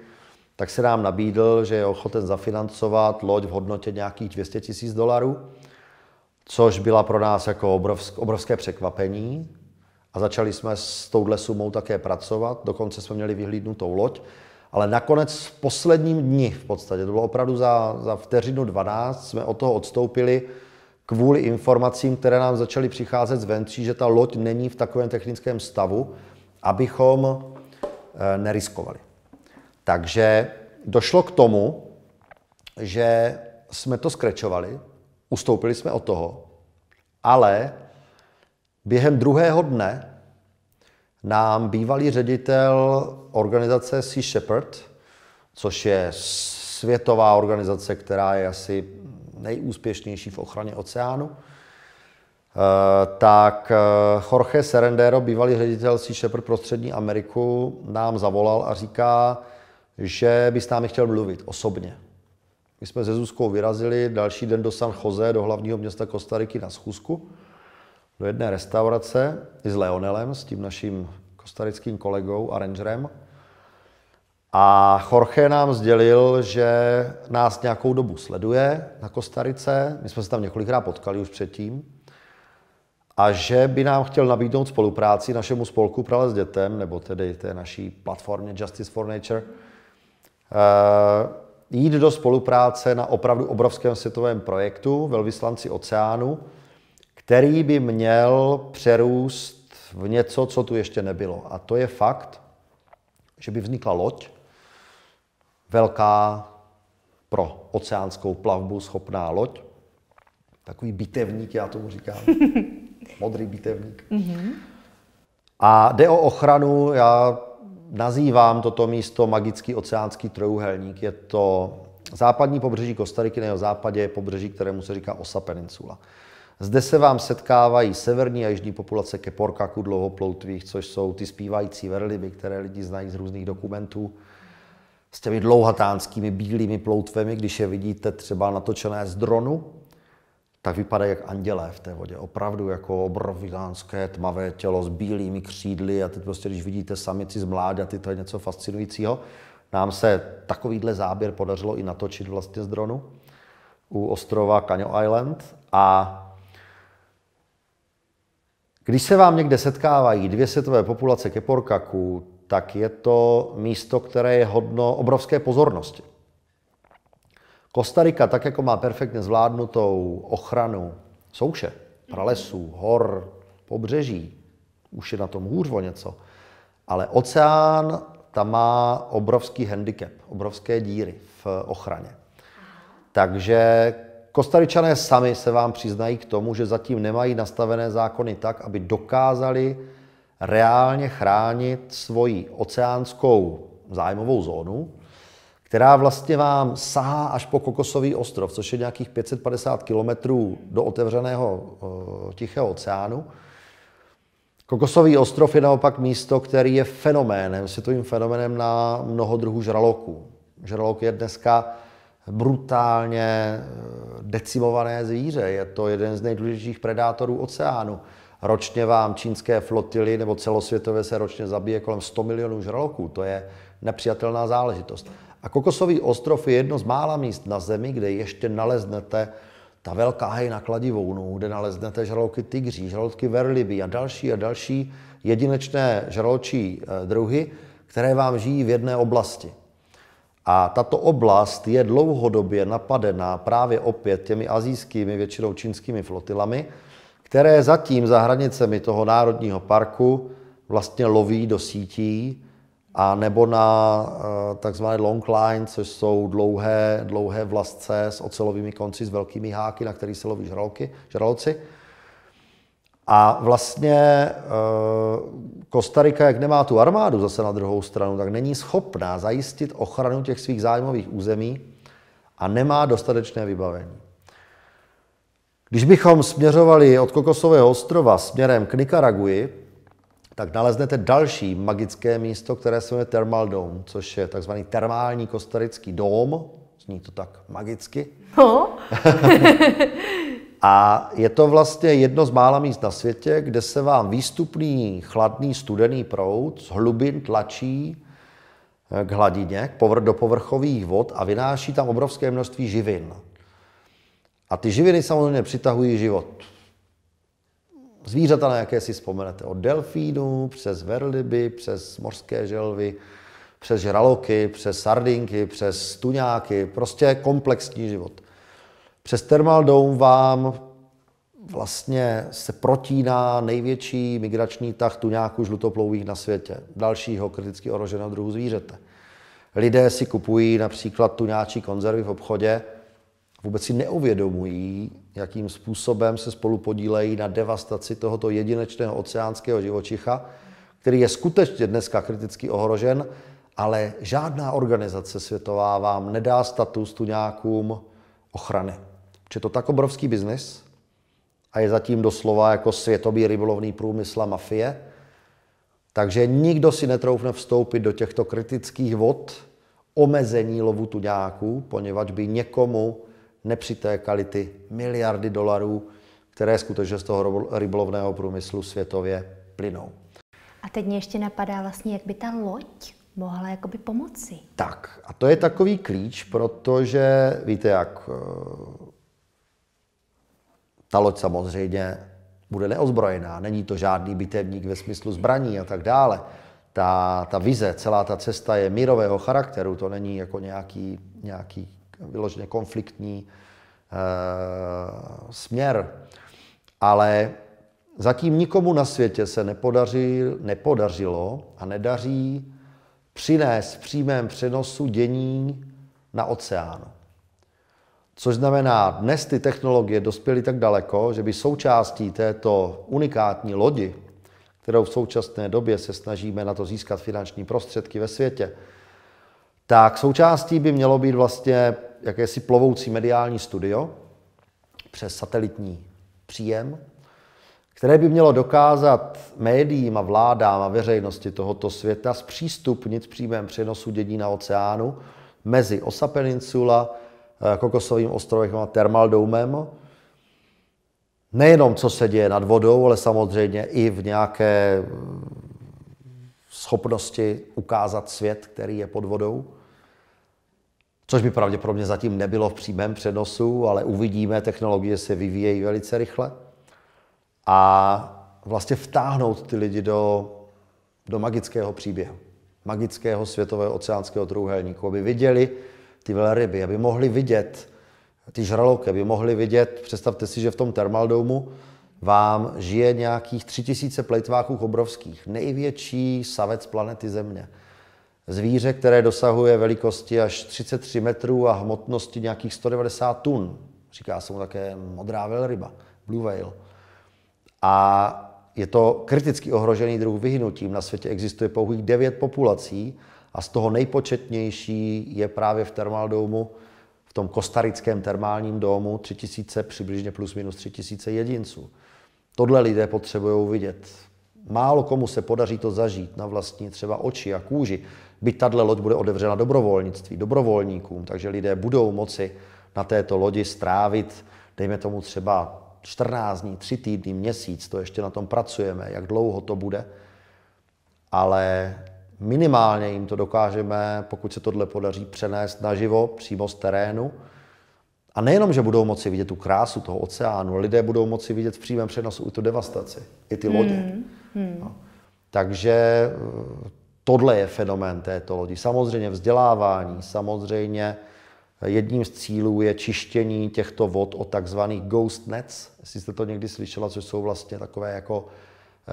tak se nám nabídl, že je ochoten zafinancovat loď v hodnotě nějakých 200 tisíc dolarů, což byla pro nás jako obrovsk, obrovské překvapení. A začali jsme s touhle sumou také pracovat, dokonce jsme měli vyhlídnutou loď, ale nakonec v posledním dni v podstatě, to bylo opravdu za, za vteřinu 12, jsme od toho odstoupili kvůli informacím, které nám začaly přicházet zvenčí, že ta loď není v takovém technickém stavu, abychom eh, neriskovali. Takže došlo k tomu, že jsme to skrečovali, ustoupili jsme od toho, ale během druhého dne nám bývalý ředitel organizace Sea Shepherd, což je světová organizace, která je asi nejúspěšnější v ochraně oceánu, eh, tak eh, Jorge Serendero, bývalý ředitel Sea Shepherd pro Střední Ameriku, nám zavolal a říká, že by s námi chtěl mluvit osobně. My jsme se Zuzkou vyrazili další den do San Jose, do hlavního města Kostariky na schůzku, do jedné restaurace i s Leonelem, s tím naším kostarickým kolegou a rangerem. A Jorge nám sdělil, že nás nějakou dobu sleduje na Kostarice. My jsme se tam několikrát potkali už předtím. A že by nám chtěl nabídnout spolupráci našemu spolku s dětem, nebo tedy té naší platformě Justice for Nature, Eh, jít do spolupráce na opravdu obrovském světovém projektu Velvyslanci oceánu, který by měl přerůst v něco, co tu ještě nebylo. A to je fakt, že by vznikla loď, velká pro oceánskou plavbu schopná loď, takový bitevník, já tomu říkám, [LAUGHS] modrý bitevník. Mm-hmm. A jde o ochranu, já Nazývám toto místo magický oceánský trojuhelník. Je to západní pobřeží Kostariky, na jeho západě je pobřeží, kterému se říká Osa peninsula. Zde se vám setkávají severní a jižní populace keporkaku dlouhoploutvých, což jsou ty zpívající verliby, které lidi znají z různých dokumentů, s těmi dlouhatánskými bílými ploutvemi, když je vidíte třeba natočené z dronu, tak vypadají jak andělé v té vodě. Opravdu jako obrovitánské tmavé tělo s bílými křídly a teď prostě, když vidíte samici z mláďaty, to je něco fascinujícího. Nám se takovýhle záběr podařilo i natočit vlastně z dronu u ostrova Canyon Island a když se vám někde setkávají dvě světové populace keporkaků, tak je to místo, které je hodno obrovské pozornosti. Kostarika, tak jako má perfektně zvládnutou ochranu souše, pralesů, hor, pobřeží, už je na tom hůř o něco, ale oceán tam má obrovský handicap, obrovské díry v ochraně. Takže Kostaričané sami se vám přiznají k tomu, že zatím nemají nastavené zákony tak, aby dokázali reálně chránit svoji oceánskou zájmovou zónu, která vlastně vám sahá až po Kokosový ostrov, což je nějakých 550 kilometrů do otevřeného eh, Tichého oceánu. Kokosový ostrov je naopak místo, který je fenoménem, světovým fenoménem na mnoho druhů žraloků. Žralok je dneska brutálně eh, decimované zvíře. Je to jeden z nejdůležitějších predátorů oceánu. Ročně vám čínské flotily nebo celosvětově se ročně zabije kolem 100 milionů žraloků. To je nepřijatelná záležitost. A Kokosový ostrov je jedno z mála míst na Zemi, kde ještě naleznete ta velká hejna kladivounů, kde naleznete žraloky tygří, žraloky verliby a další a další jedinečné žraločí eh, druhy, které vám žijí v jedné oblasti. A tato oblast je dlouhodobě napadená právě opět těmi azijskými, většinou čínskými flotilami, které zatím za hranicemi toho národního parku vlastně loví do sítí a nebo na eh, takzvané long line, což jsou dlouhé, dlouhé vlastce s ocelovými konci, s velkými háky, na který se loví žraloky, žraloci. A vlastně Kostarika, eh, jak nemá tu armádu zase na druhou stranu, tak není schopná zajistit ochranu těch svých zájmových území a nemá dostatečné vybavení. Když bychom směřovali od Kokosového ostrova směrem k Nikaraguji, tak naleznete další magické místo, které se jmenuje Thermal Dome, což je takzvaný termální kostarický dom. Zní to tak magicky. No. [LAUGHS] A je to vlastně jedno z mála míst na světě, kde se vám výstupný chladný studený proud z hlubin tlačí eh, k hladině, k povr- do povrchových vod a vynáší tam obrovské množství živin. A ty živiny samozřejmě přitahují život zvířata, na jaké si vzpomenete. Od delfínů, přes verliby, přes mořské želvy, přes žraloky, přes sardinky, přes tuňáky, prostě komplexní život. Přes Thermal dome vám vlastně se protíná největší migrační tah tuňáků žlutoplouvých na světě, dalšího kriticky ohroženého druhu zvířete. Lidé si kupují například tuňáčí konzervy v obchodě, vůbec si neuvědomují, jakým způsobem se spolu podílejí na devastaci tohoto jedinečného oceánského živočicha, který je skutečně dneska kriticky ohrožen, ale žádná organizace světová vám nedá status tu nějakům ochrany. Protože to tak obrovský biznis a je zatím doslova jako světový rybolovný průmysl a mafie, takže nikdo si netroufne vstoupit do těchto kritických vod omezení lovu tuňáků, poněvadž by někomu nepřitékaly ty miliardy dolarů, které skutečně z toho rybolovného průmyslu světově plynou. A teď mě ještě napadá vlastně, jak by ta loď mohla jakoby pomoci. Tak, a to je takový klíč, protože víte jak, eh, ta loď samozřejmě bude neozbrojená, není to žádný bitevník ve smyslu zbraní a tak dále. Ta, ta vize, celá ta cesta je mírového charakteru, to není jako nějaký, nějaký vyloženě konfliktní eh, směr. Ale zatím nikomu na světě se nepodařil, nepodařilo a nedaří přinést v přímém přenosu dění na oceán. Což znamená, dnes ty technologie dospěly tak daleko, že by součástí této unikátní lodi, kterou v současné době se snažíme na to získat finanční prostředky ve světě, tak součástí by mělo být vlastně jakési plovoucí mediální studio přes satelitní příjem, které by mělo dokázat médiím a vládám a veřejnosti tohoto světa zpřístupnit příjmem přenosu dění na oceánu mezi Osa Peninsula, eh, Kokosovým ostrovem a Termaldoumem. Nejenom co se děje nad vodou, ale samozřejmě i v nějaké eh, schopnosti ukázat svět, který je pod vodou což by pravděpodobně zatím nebylo v přímém přenosu, ale uvidíme, technologie se vyvíjejí velice rychle. A vlastně vtáhnout ty lidi do, do magického příběhu, magického světového oceánského trůhelníku, aby viděli ty velryby, aby mohli vidět ty žraloky, aby mohli vidět, představte si, že v tom termaldomu vám žije nějakých 3000 plejtváků obrovských, největší savec planety Země zvíře, které dosahuje velikosti až 33 metrů a hmotnosti nějakých 190 tun. Říká se mu také modrá velryba, blue whale. A je to kriticky ohrožený druh vyhnutím. Na světě existuje pouhých 9 populací a z toho nejpočetnější je právě v termáldomu, v tom kostarickém termálním domu 3000, přibližně plus minus 3000 jedinců. Tohle lidé potřebují vidět. Málo komu se podaří to zažít na vlastní třeba oči a kůži. Byť tato loď bude odevřena dobrovolnictví, dobrovolníkům, takže lidé budou moci na této lodi strávit, dejme tomu třeba 14 dní, 3 týdny, měsíc, to ještě na tom pracujeme, jak dlouho to bude, ale minimálně jim to dokážeme, pokud se tohle podaří, přenést naživo, přímo z terénu. A nejenom, že budou moci vidět tu krásu toho oceánu, lidé budou moci vidět v přímém přenosu i tu devastaci, i ty lodě. Hmm. Hmm. No. Takže eh, tohle je fenomén této lodi. Samozřejmě vzdělávání, samozřejmě jedním z cílů je čištění těchto vod o takzvaných ghost nets, jestli jste to někdy slyšela, což jsou vlastně takové jako e,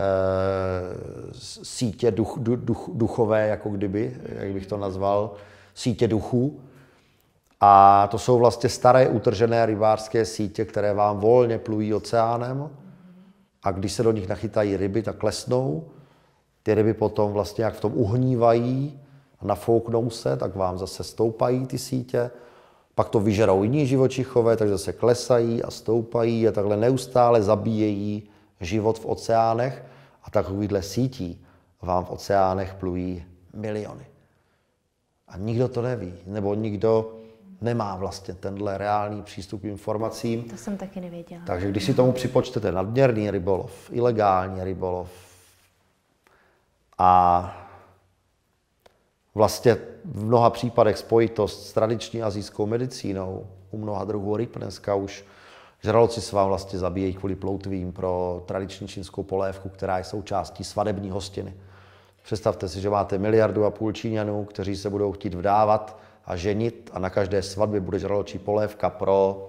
sítě duch, duch, duchové, jako kdyby, jak bych to nazval, sítě duchů. A to jsou vlastně staré utržené rybářské sítě, které vám volně plují oceánem a když se do nich nachytají ryby, tak klesnou. Ty ryby potom vlastně jak v tom uhnívají a nafouknou se, tak vám zase stoupají ty sítě. Pak to vyžerou jiní živočichové, takže se klesají a stoupají a takhle neustále zabíjejí život v oceánech a takovýhle sítí vám v oceánech plují miliony. A nikdo to neví, nebo nikdo nemá vlastně tenhle reálný přístup k informacím. To jsem taky nevěděla. Takže když si tomu připočtete nadměrný rybolov, ilegální rybolov a vlastně v mnoha případech spojitost s tradiční azijskou medicínou, u mnoha druhů ryb dneska už žraloci vám vlastně zabíjejí kvůli ploutvím pro tradiční čínskou polévku, která je součástí svadební hostiny. Představte si, že máte miliardu a půl Číňanů, kteří se budou chtít vdávat, a ženit a na každé svatbě bude žraločí polévka pro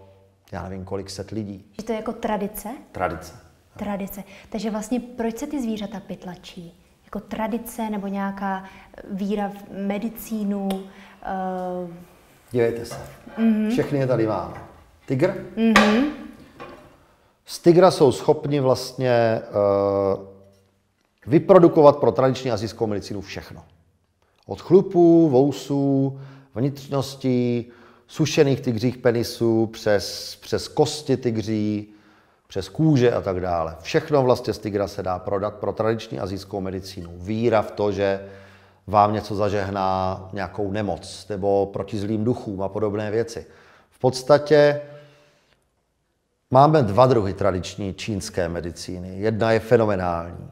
já nevím kolik set lidí. Že to je jako tradice? Tradice. Tradice. Takže vlastně proč se ty zvířata pytlačí? Jako tradice nebo nějaká víra v medicínu? Uh... Dívejte se. Mm-hmm. Všechny je tady máme. Tygr? Mm-hmm. Z tygra jsou schopni vlastně uh, vyprodukovat pro tradiční azijskou medicínu všechno. Od chlupů, vousů, vnitřností, sušených tygřích penisů, přes, přes kosti tygří, přes kůže a tak dále. Všechno vlastně z tygra se dá prodat pro tradiční azijskou medicínu. Víra v to, že vám něco zažehná nějakou nemoc nebo proti zlým duchům a podobné věci. V podstatě máme dva druhy tradiční čínské medicíny. Jedna je fenomenální.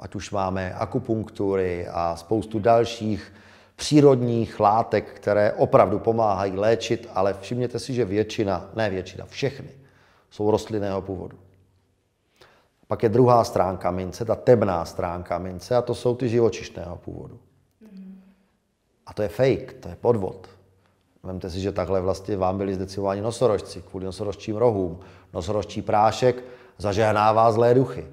Ať už máme akupunktury a spoustu dalších přírodních látek, které opravdu pomáhají léčit, ale všimněte si, že většina, ne většina, všechny jsou rostlinného původu. Pak je druhá stránka mince, ta temná stránka mince, a to jsou ty živočišného původu. A to je fake, to je podvod. Vemte si, že takhle vlastně vám byli zdecimováni nosorožci kvůli nosorožčím rohům. Nosorožčí prášek zažehnává zlé duchy.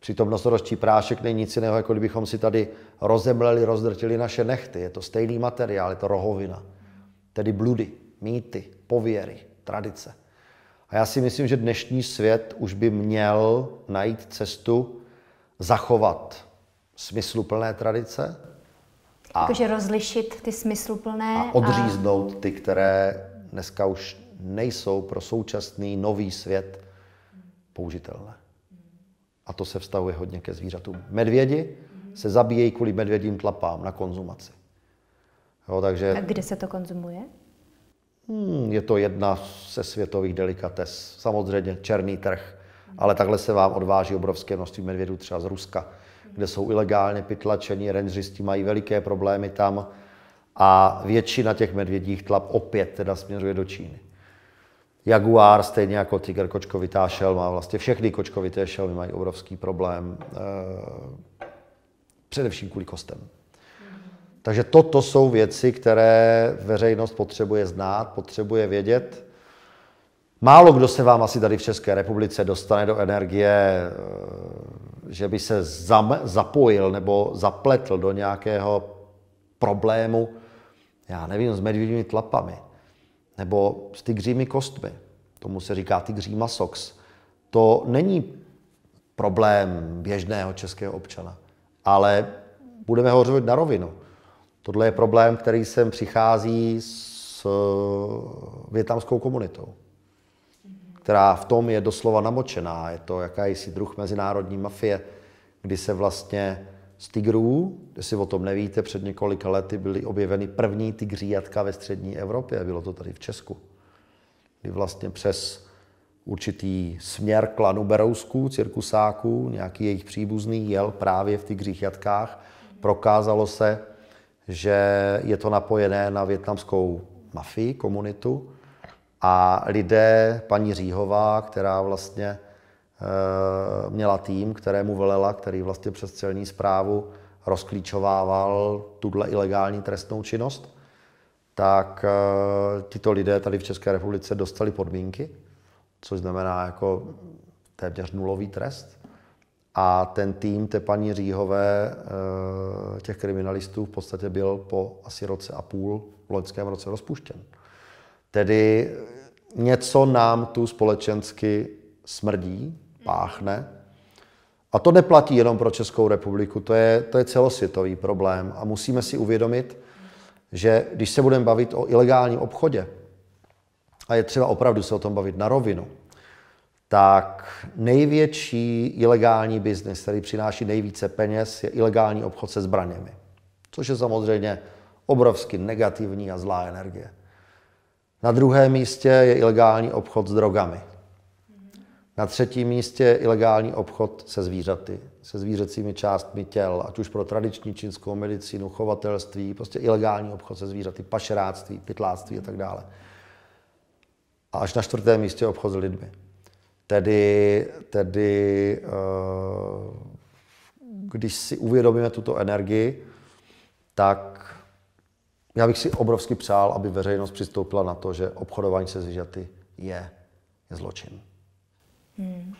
Přitom nosorožčí prášek není nic jiného, jako kdybychom si tady rozemleli, rozdrtili naše nechty. Je to stejný materiál, je to rohovina. Tedy bludy, mýty, pověry, tradice. A já si myslím, že dnešní svět už by měl najít cestu zachovat smysluplné tradice. A, Jakože rozlišit ty smysluplné. A odříznout a... ty, které dneska už nejsou pro současný nový svět použitelné a to se vztahuje hodně ke zvířatům. Medvědi se zabíjejí kvůli medvědím tlapám na konzumaci. Jo, takže... A kde se to konzumuje? Hmm, je to jedna ze světových delikates. Samozřejmě černý trh, ale takhle se vám odváží obrovské množství medvědů třeba z Ruska, kde jsou ilegálně pytlačeni, renžřisti mají veliké problémy tam a většina těch medvědích tlap opět teda směřuje do Číny. Jaguar, stejně jako Tiger kočkovitá šelma, vlastně všechny kočkovité šelmy mají obrovský problém, eh, především kvůli kostem. Takže toto jsou věci, které veřejnost potřebuje znát, potřebuje vědět. Málo kdo se vám asi tady v České republice dostane do energie, eh, že by se zapojil nebo zapletl do nějakého problému, já nevím, s medvědími tlapami nebo s tygřími kostmi, tomu se říká tygří masox, to není problém běžného českého občana, ale budeme ho na rovinu. Tohle je problém, který sem přichází s eh, větnamskou komunitou, která v tom je doslova namočená. Je to jakýsi druh mezinárodní mafie, kdy se vlastně z tigrů, jestli o tom nevíte, před několika lety byly objeveny první jatka ve střední Evropě, bylo to tady v Česku, kdy vlastně přes určitý směr klanu Berousků, cirkusáků, nějaký jejich příbuzný jel právě v tigřích jatkách. Prokázalo se, že je to napojené na větnamskou mafii, komunitu a lidé, paní Říhová, která vlastně Eh, měla tým, kterému velela, který vlastně přes celní zprávu rozklíčovával tuhle ilegální trestnou činnost, tak eh, tyto lidé tady v České republice dostali podmínky, což znamená jako téměř nulový trest. A ten tým té paní Říhové, eh, těch kriminalistů, v podstatě byl po asi roce a půl v loňském roce rozpuštěn. Tedy něco nám tu společensky smrdí, páchne. A to neplatí jenom pro Českou republiku, to je, to je celosvětový problém. A musíme si uvědomit, že když se budeme bavit o ilegálním obchodě, a je třeba opravdu se o tom bavit na rovinu, tak největší ilegální biznis, který přináší nejvíce peněz, je ilegální obchod se zbraněmi. Což je samozřejmě obrovsky negativní a zlá energie. Na druhém místě je ilegální obchod s drogami. Na třetím místě ilegální obchod se zvířaty, se zvířecími částmi těl, ať už pro tradiční čínskou medicínu, chovatelství, prostě ilegální obchod se zvířaty, pašeráctví, pytláctví a tak dále. A až na čtvrtém místě obchod s lidmi. Tedy, tedy eh, když si uvědomíme tuto energii, tak já bych si obrovsky přál, aby veřejnost přistoupila na to, že obchodování se zvířaty je, je zločin. Hmm,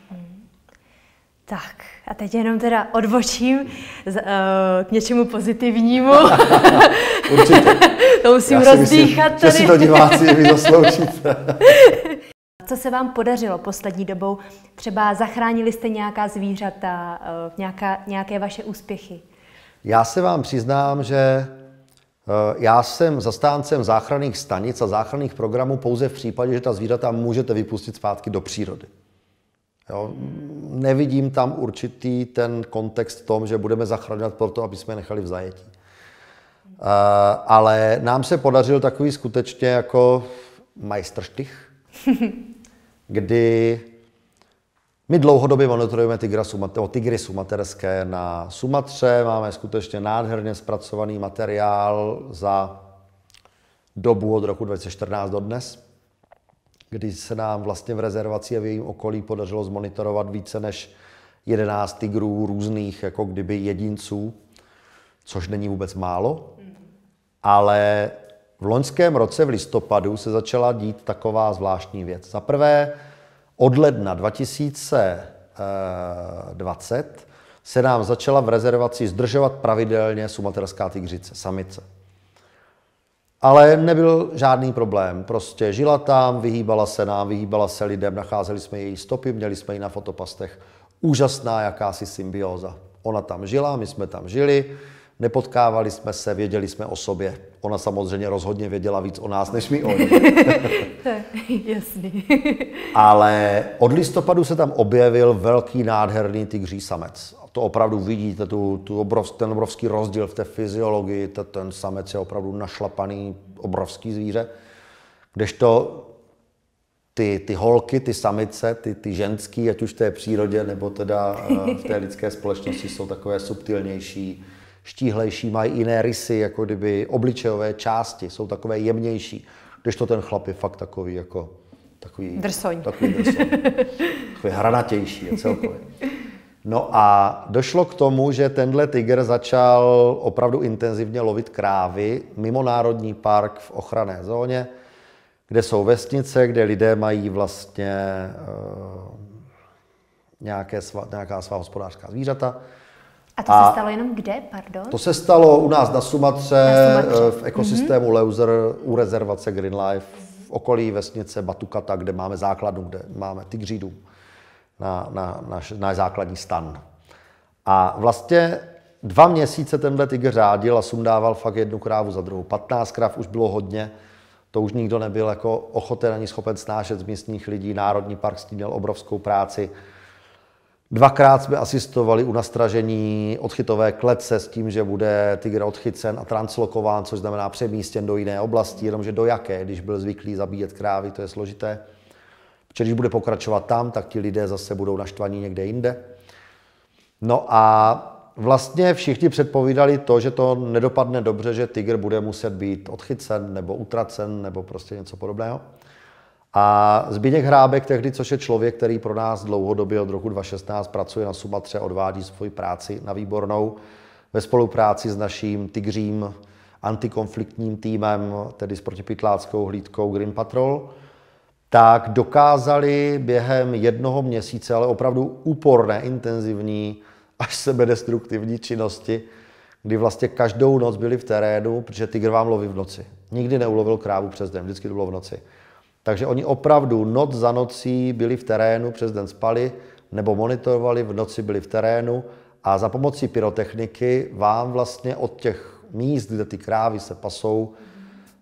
Tak a teď jenom teda odbočím z, uh, k něčemu pozitivnímu. [LAUGHS] Určitě. to musím Já si rozdýchat. Myslím, tady. že si to diváci vy zasloužíte. [LAUGHS] Co se vám podařilo poslední dobou? Třeba zachránili jste nějaká zvířata, uh, nějaká, nějaké vaše úspěchy? Já se vám přiznám, že eh, já jsem zastáncem záchranných stanic a záchranných programů pouze v případě, že ta zvířata můžete vypustit zpátky do přírody. Jo? Nevidím tam určitý ten kontext v tom, že budeme zachraňovat proto, aby jsme je nechali v zajetí. Uh, ale nám se podařil takový skutečně jako majstrštych, [LAUGHS] kdy my dlouhodobě monitorujeme tigra sumate, tigry sumaterské na Sumatře. Máme skutečně nádherně zpracovaný materiál za dobu od roku 2014 do dnes kdy se nám vlastně v rezervaci a v jejím okolí podařilo zmonitorovat více než 11 tigrů různých jako kdyby jedinců, což není vůbec málo. Ale v loňském roce v listopadu se začala dít taková zvláštní věc. Za prvé, od ledna 2020 se nám začala v rezervaci zdržovat pravidelně sumaterská tygřice, samice. Ale nebyl žádný problém. Prostě žila tam, vyhýbala se nám, vyhýbala se lidem, nacházeli jsme její stopy, měli jsme ji na fotopastech. Úžasná jakási symbioza. Ona tam žila, my jsme tam žili, nepotkávali jsme se, věděli jsme o sobě. Ona samozřejmě rozhodně věděla víc o nás, než my o ní. [LAUGHS] Jasný. Ale od listopadu se tam objevil velký nádherný tygří samec to opravdu vidíte, tu, tu obrov, ten obrovský rozdíl v té fyziologii, to, ten samec je opravdu našlapaný, obrovský zvíře, kdežto ty, ty holky, ty samice, ty, ty ženský, ať už v té přírodě, nebo teda eh, v té lidské společnosti, jsou takové subtilnější, štíhlejší, mají jiné rysy, jako kdyby obličejové části, jsou takové jemnější, kdežto ten chlap je fakt takový jako takový... Drsoň. Takový drsoň. takový hranatější a celkově. No a došlo k tomu, že tenhle tiger začal opravdu intenzivně lovit krávy mimo národní park v ochranné zóně, kde jsou vesnice, kde lidé mají vlastně eh, nějaké sva, nějaká svá hospodářská zvířata. A to a se stalo jenom kde, pardon? To se stalo u nás na Sumatře, na Sumatře. Eh, v ekosystému mm-hmm. Leuser u rezervace Greenlife v okolí vesnice Batukata, kde máme základnu, kde máme tigřídu na, na na, na základní stan. A vlastně dva měsíce tenhle tygr řádil a sundával fakt jednu krávu za druhou. 15 kráv už bylo hodně, to už nikdo nebyl jako ochoten ani schopen snášet z místních lidí. Národní park s tím měl obrovskou práci. Dvakrát jsme asistovali u nastražení odchytové klece s tím, že bude tygr odchycen a translokován, což znamená přemístěn do jiné oblasti, jenomže do jaké, když byl zvyklý zabíjet krávy, to je složité. Protože když bude pokračovat tam, tak ti lidé zase budou naštvaní někde jinde. No a vlastně všichni předpovídali to, že to nedopadne dobře, že Tiger bude muset být odchycen nebo utracen nebo prostě něco podobného. A Zbigněk Hrábek tehdy, což je člověk, který pro nás dlouhodobě od roku 2016 pracuje na Sumatře, odvádí svoji práci na výbornou ve spolupráci s naším tygřím antikonfliktním týmem, tedy s protipytláckou hlídkou Green Patrol, tak dokázali během jednoho měsíce, ale opravdu úporné, intenzivní, až sebedestruktivní činnosti, kdy vlastně každou noc byli v terénu, protože tygr vám loví v noci. Nikdy neulovil krávu přes den, vždycky to bylo v noci. Takže oni opravdu noc za nocí byli v terénu, přes den spali nebo monitorovali, v noci byli v terénu a za pomocí pyrotechniky vám vlastně od těch míst, kde ty krávy se pasou,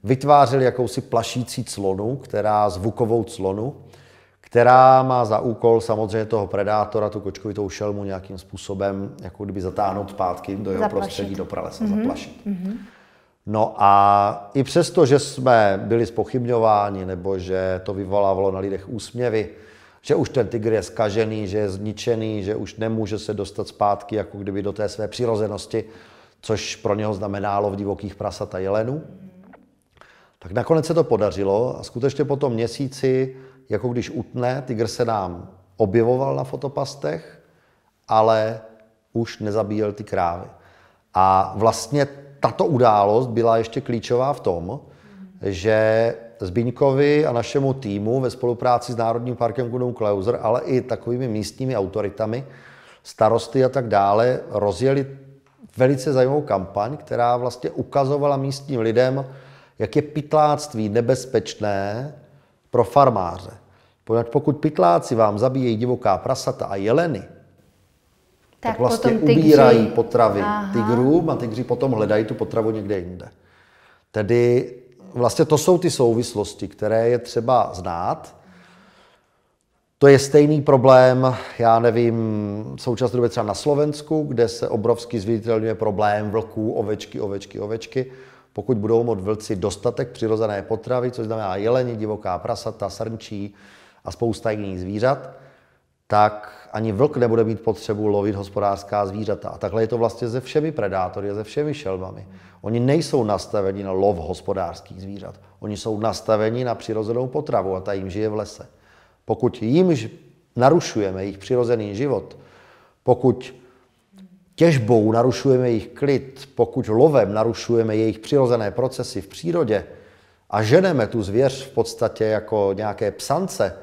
vytvářeli jakousi plašící clonu, která zvukovou clonu, která má za úkol samozřejmě toho predátora, tu kočkovitou šelmu nějakým způsobem, jako kdyby zatáhnout zpátky do jeho zaplašit. prostředí, do pralesa, mm-hmm. zaplašit. Mm-hmm. No a i přesto, že jsme byli spochybňováni, nebo že to vyvolávalo na lidech úsměvy, že už ten tygr je zkažený, že je zničený, že už nemůže se dostat zpátky jako kdyby do té své přirozenosti, což pro něho znamenálo v divokých prasat a jelenů, tak nakonec se to podařilo a skutečně po tom měsíci, jako když utne, tygr se nám objevoval na fotopastech, ale už nezabíjel ty krávy. A vlastně tato událost byla ještě klíčová v tom, že Zbiňkovi a našemu týmu ve spolupráci s Národním parkem Gunung Klauser, ale i takovými místními autoritami, starosty a tak dále, rozjeli velice zajímavou kampaň, která vlastně ukazovala místním lidem, jak je pytláctví nebezpečné pro farmáře. Poněvadž pokud pytláci vám zabíjejí divoká prasata a jeleny, tak, tak vlastně potom tygři... ubírají potravy Aha. tigrům a tygři potom hledají tu potravu někde jinde. Tedy vlastně to jsou ty souvislosti, které je třeba znát. To je stejný problém, já nevím, v současné době třeba na Slovensku, kde se obrovsky zviditelňuje problém vlků, ovečky, ovečky, ovečky pokud budou mít vlci dostatek přirozené potravy, což znamená jeleni, divoká prasata, srnčí a spousta jiných zvířat, tak ani vlk nebude mít potřebu lovit hospodářská zvířata. A takhle je to vlastně se všemi predátory a se všemi šelmami. Oni nejsou nastaveni na lov hospodářských zvířat. Oni jsou nastaveni na přirozenou potravu a ta jim žije v lese. Pokud jim narušujeme jejich přirozený život, pokud těžbou narušujeme jejich klid, pokud lovem narušujeme jejich přirozené procesy v přírodě a ženeme tu zvěř v podstatě jako nějaké psance,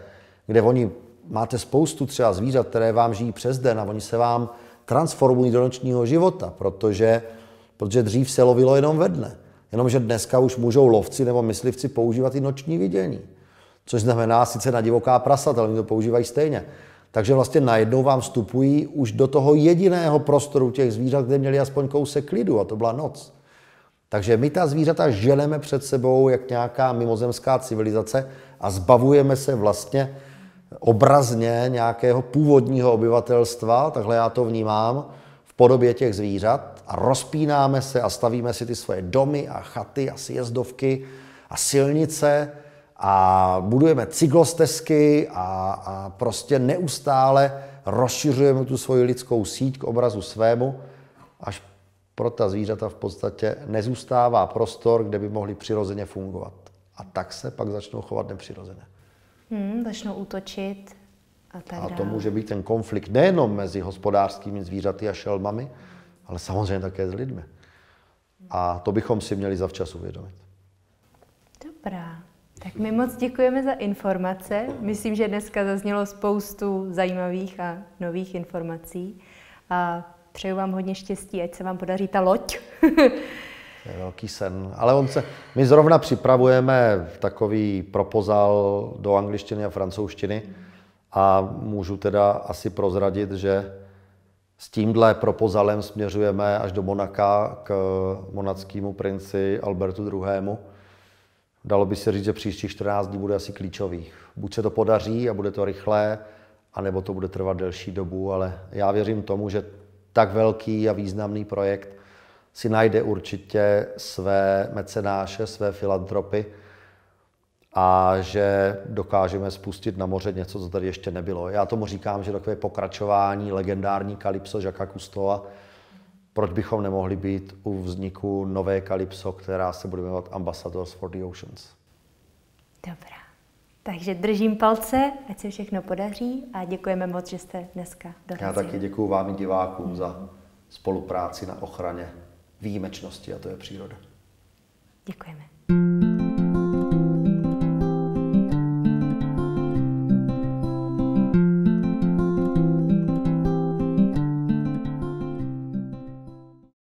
kde oni máte spoustu třeba zvířat, které vám žijí přes den a oni se vám transformují do nočního života, protože, protože dřív se lovilo jenom ve dne. Jenomže dneska už můžou lovci nebo myslivci používat i noční vidění. Což znamená sice na divoká prasata, ale oni to používají stejně. Takže vlastně najednou vám vstupují už do toho jediného prostoru těch zvířat, kde měli aspoň kousek klidu a to byla noc. Takže my ta zvířata ženeme před sebou jak nějaká mimozemská civilizace a zbavujeme se vlastně obrazně nějakého původního obyvatelstva, takhle já to vnímám, v podobě těch zvířat a rozpínáme se a stavíme si ty svoje domy a chaty a sjezdovky a silnice a budujeme cyklostezky a, a prostě neustále rozšiřujeme tu svoji lidskou síť k obrazu svému, až pro ta zvířata v podstatě nezůstává prostor, kde by mohli přirozeně fungovat. A tak se pak začnou chovat nepřirozeně. Hmm, začnou útočit a tak dále. A to může být ten konflikt nejenom mezi hospodářskými zvířaty a šelmami, ale samozřejmě také s lidmi. A to bychom si měli zavčas uvědomit. Dobrá. Tak my moc děkujeme za informace. Myslím, že dneska zaznělo spoustu zajímavých a nových informací. A přeju vám hodně štěstí, ať se vám podaří ta loď. To je velký sen. Ale on se, my zrovna připravujeme takový propozal do angličtiny a francouzštiny a můžu teda asi prozradit, že s tímhle propozalem směřujeme až do Monaka k monackému princi Albertu II dalo by se říct, že příští 14 dní bude asi klíčových. Buď se to podaří a bude to rychlé, anebo to bude trvat delší dobu, ale já věřím tomu, že tak velký a významný projekt si najde určitě své mecenáše, své filantropy a že dokážeme spustit na moře něco, co tady ještě nebylo. Já tomu říkám, že takové pokračování legendární Kalypso Žaka Kustova, proč bychom nemohli být u vzniku nové Kalypso, která se bude jmenovat Ambassadors for the Oceans. Dobrá. Takže držím palce, ať se všechno podaří a děkujeme moc, že jste dneska dorazili. Já taky děkuji vám i divákům za spolupráci na ochraně výjimečnosti a to je příroda. Děkujeme.